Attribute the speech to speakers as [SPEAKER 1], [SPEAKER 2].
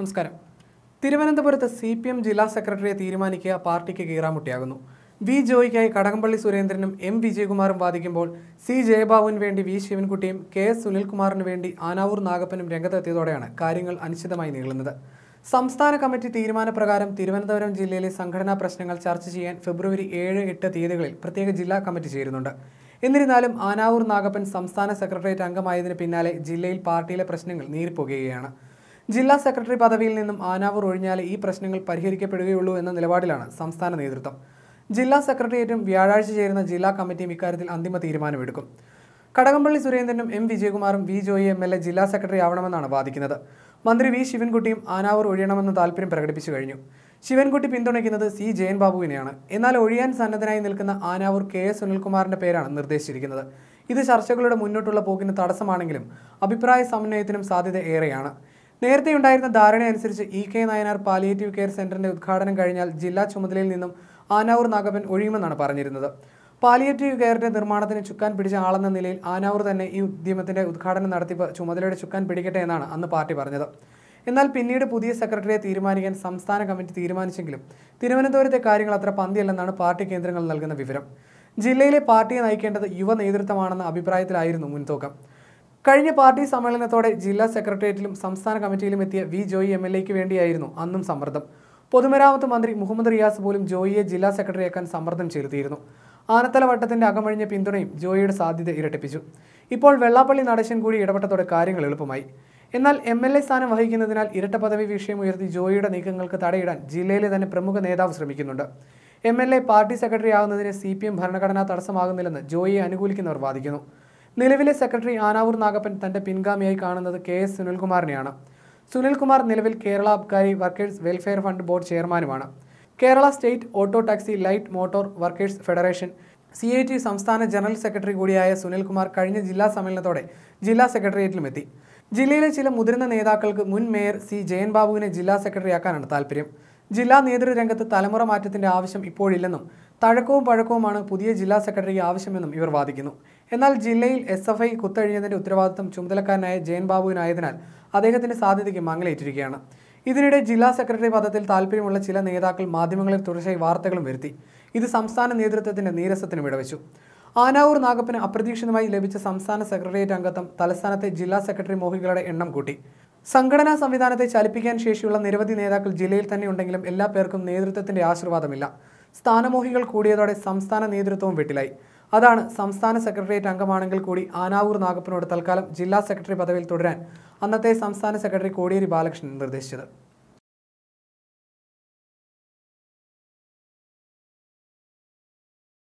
[SPEAKER 1] നമസ്കാരം തിരുവനന്തപുരത്ത് C P M ജില്ലാ സെക്രട്ടറിയെ തീരുമാനിക്കുക പാർട്ടിക്ക് കീറാമുട്ടിയാകുന്നു വി ജോയിക്കായി കടകംപള്ളി സുരേന്ദ്രനും എം വിജയകുമാറും വാദിക്കുമ്പോൾ സി ജയബാബുവിന് വേണ്ടി വി ശിവൻകുട്ടിയും കെ എസ് സുനിൽകുമാറിന് വേണ്ടി ആനാവൂർ നാഗപ്പനും രംഗത്തെത്തിയതോടെയാണ് കാര്യങ്ങൾ അനിശ്ചിതമായി നീളുന്നത് സംസ്ഥാന കമ്മിറ്റി തീരുമാനപ്രകാരം തിരുവനന്തപുരം ജില്ലയിലെ സംഘടനാ പ്രശ്നങ്ങൾ ചർച്ച ചെയ്യാൻ ഫെബ്രുവരി ഏഴ് എട്ട് തീയതികളിൽ പ്രത്യേക ജില്ലാ കമ്മിറ്റി ചേരുന്നുണ്ട് എന്നിരുന്നാലും ആനാവൂർ നാഗപ്പൻ സംസ്ഥാന സെക്രട്ടേറിയറ്റ് അംഗമായതിന് പിന്നാലെ ജില്ലയിൽ പാർട്ടിയിലെ പ്രശ്നങ്ങൾ നീരിപ്പോകുകയാണ് ജില്ലാ സെക്രട്ടറി പദവിയിൽ നിന്നും ആനാവൂർ ഒഴിഞ്ഞാലേ ഈ പ്രശ്നങ്ങൾ പരിഹരിക്കപ്പെടുകയുള്ളൂ എന്ന നിലപാടിലാണ് സംസ്ഥാന നേതൃത്വം ജില്ലാ സെക്രട്ടേറിയറ്റും വ്യാഴാഴ്ച ചേരുന്ന ജില്ലാ കമ്മിറ്റിയും ഇക്കാര്യത്തിൽ അന്തിമ തീരുമാനമെടുക്കും കടകംപള്ളി സുരേന്ദ്രനും എം വിജയകുമാറും V Joy M L A ജില്ലാ സെക്രട്ടറി ആവണമെന്നാണ് വാദിക്കുന്നത് മന്ത്രി വി ശിവൻകുട്ടിയും ആനാവൂർ ഒഴിയണമെന്ന താല്പര്യം പ്രകടിപ്പിച്ചു കഴിഞ്ഞു ശിവൻകുട്ടി പിന്തുണയ്ക്കുന്നത് സി ജയൻ ബാബുവിനെയാണ് എന്നാൽ ഒഴിയാൻ സന്നദ്ധനായി നിൽക്കുന്ന ആനാവൂർ കെ എസ് സുനിൽകുമാറിന്റെ പേരാണ് നിർദ്ദേശിച്ചിരിക്കുന്നത് ഇത് ചർച്ചകളുടെ മുന്നോട്ടുള്ള പോക്കിന് തടസ്സമാണെങ്കിലും അഭിപ്രായ സമന്വയത്തിനും സാധ്യത ഏറെയാണ് നേരത്തെ ഉണ്ടായിരുന്ന ധാരണയനുസരിച്ച് E K Nayanar palliative care സെന്ററിന്റെ ഉദ്ഘാടനം കഴിഞ്ഞാൽ ജില്ലാ ചുമതലയിൽ നിന്നും ആനാവൂർ നാഗപ്പൻ ഒഴിയുമെന്നാണ് പറഞ്ഞിരുന്നത് പാലിയേറ്റീവ് കെയറിന്റെ നിർമ്മാണത്തിന് ചുക്കാൻ പിടിച്ച ആളെന്ന നിലയിൽ ആനാവൂർ തന്നെ ഈ ഉദ്യമത്തിന്റെ ഉദ്ഘാടനം നടത്തിപ്പ് ചുമതലയുടെ ചുക്കാൻ പിടിക്കട്ടെ എന്നാണ് അന്ന് പാർട്ടി പറഞ്ഞത് എന്നാൽ പിന്നീട് പുതിയ സെക്രട്ടറിയെ തീരുമാനിക്കാൻ സംസ്ഥാന കമ്മിറ്റി തീരുമാനിച്ചെങ്കിലും തിരുവനന്തപുരത്തെ കാര്യങ്ങൾ അത്ര പന്തിയല്ലെന്നാണ് പാർട്ടി കേന്ദ്രങ്ങൾ നൽകുന്ന വിവരം ജില്ലയിലെ പാർട്ടിയെ നയിക്കേണ്ടത് യുവ നേതൃത്വമാണെന്ന അഭിപ്രായത്തിലായിരുന്നു മുൻതൂക്കം കഴിഞ്ഞ പാർട്ടി സമ്മേളനത്തോടെ ജില്ലാ സെക്രട്ടേറിയറ്റിലും സംസ്ഥാന കമ്മിറ്റിയിലും എത്തിയ വി ജോയി എം എൽ എക്ക് വേണ്ടിയായിരുന്നു അന്നും സമ്മർദ്ദം പൊതുമരാമത്ത് മന്ത്രി മുഹമ്മദ് റിയാസ് പോലും ജോയിയെ ജില്ലാ സെക്രട്ടറിയാക്കാൻ സമ്മർദ്ദം ചെലുത്തിയിരുന്നു ആനത്തല വട്ടത്തിന്റെ അകമഴിഞ്ഞ പിന്തുണയും ജോയിയുടെ സാധ്യത ഇരട്ടിപ്പിച്ചു ഇപ്പോൾ വെള്ളാപ്പള്ളി നടേശൻ കൂടി ഇടപെട്ടതോടെ കാര്യങ്ങൾ എളുപ്പമായി എന്നാൽ എം എൽ എ സ്ഥാനം വഹിക്കുന്നതിനാൽ ഇരട്ട പദവി വിഷയം ഉയർത്തി ജോയിയുടെ നീക്കങ്ങൾക്ക് തടയിടാൻ ജില്ലയിലെ തന്നെ പ്രമുഖ നേതാവ് ശ്രമിക്കുന്നുണ്ട് M L A party secretary ആകുന്നതിന് സി പി എം ഭരണഘടനാ തടസ്സമാകുന്നില്ലെന്ന് ജോയിയെ അനുകൂലിക്കുന്നവർ വാദിക്കുന്നു നിലവിലെ സെക്രട്ടറി ആനാവൂർ നാഗപ്പൻ തന്റെ പിൻഗാമിയായി കാണുന്നത് കെ എസ് സുനിൽകുമാറിനെയാണ് സുനിൽകുമാർ നിലവിൽ Kerala abkari workers welfare fund board ചെയർമാനുമാണ് Kerala state auto taxi light motor workers federation C I T സംസ്ഥാന ജനറൽ സെക്രട്ടറി കൂടിയായ സുനിൽകുമാർ കഴിഞ്ഞ ജില്ലാ സമ്മേളനത്തോടെ ജില്ലാ സെക്രട്ടേറിയറ്റിലുമെത്തി എത്തി ജില്ലയിലെ ചില മുതിർന്ന നേതാക്കൾക്ക് മുൻ മേയർ സി ജയൻ ബാബുവിനെ ജില്ലാ സെക്രട്ടറിയാക്കാനാണ് താൽപര്യം ജില്ലാ നേതൃരംഗത്ത് തലമുറ മാറ്റത്തിന്റെ ആവശ്യം ഇപ്പോഴില്ലെന്നും തഴക്കവും പഴക്കവുമാണ് പുതിയ ജില്ലാ സെക്രട്ടറിക്ക് ആവശ്യമെന്നും ഇവർ വാദിക്കുന്നു എന്നാൽ ജില്ലയിൽ എസ് എഫ് ഐ കുത്തഴിഞ്ഞതിന്റെ ഉത്തരവാദിത്തം ചുമതലക്കാരനായ ജയൻ ബാബുവിനായതിനാൽ അദ്ദേഹത്തിന്റെ സാധ്യതയ്ക്ക് മങ്ങലേറ്റിരിക്കുകയാണ് ഇതിനിടെ ജില്ലാ സെക്രട്ടറി പദത്തിൽ താല്പര്യമുള്ള ചില നേതാക്കൾ മാധ്യമങ്ങളിൽ തുടർച്ചയായി വാർത്തകളും വരുത്തി ഇത് സംസ്ഥാന നേതൃത്വത്തിന്റെ നീരസത്തിനും ഇടവച്ചു ആനാവൂർ നാഗപ്പന് അപ്രതീക്ഷിതമായി ലഭിച്ച സംസ്ഥാന സെക്രട്ടേറിയറ്റ് അംഗത്വം തലസ്ഥാനത്തെ ജില്ലാ സെക്രട്ടറി മോഹികളുടെ എണ്ണം കൂട്ടി സംഘടനാ സംവിധാനത്തെ ചലിപ്പിക്കാൻ ശേഷിയുള്ള നിരവധി നേതാക്കൾ ജില്ലയിൽ തന്നെ ഉണ്ടെങ്കിലും എല്ലാ പേർക്കും നേതൃത്വത്തിന്റെ ആശീർവാദമില്ല സ്ഥാനമോഹികൾ കൂടിയതോടെ സംസ്ഥാന നേതൃത്വവും വെട്ടിലായി അതാണ് സംസ്ഥാന സെക്രട്ടേറിയറ്റ് അംഗമാണെങ്കിൽ കൂടി ആനാവൂർ നാഗപ്പനോട് തൽക്കാലം ജില്ലാ സെക്രട്ടറി പദവിയിൽ തുടരാൻ അന്നത്തെ സംസ്ഥാന സെക്രട്ടറി കോടിയേരി ബാലകൃഷ്ണൻ നിർദ്ദേശിച്ചത്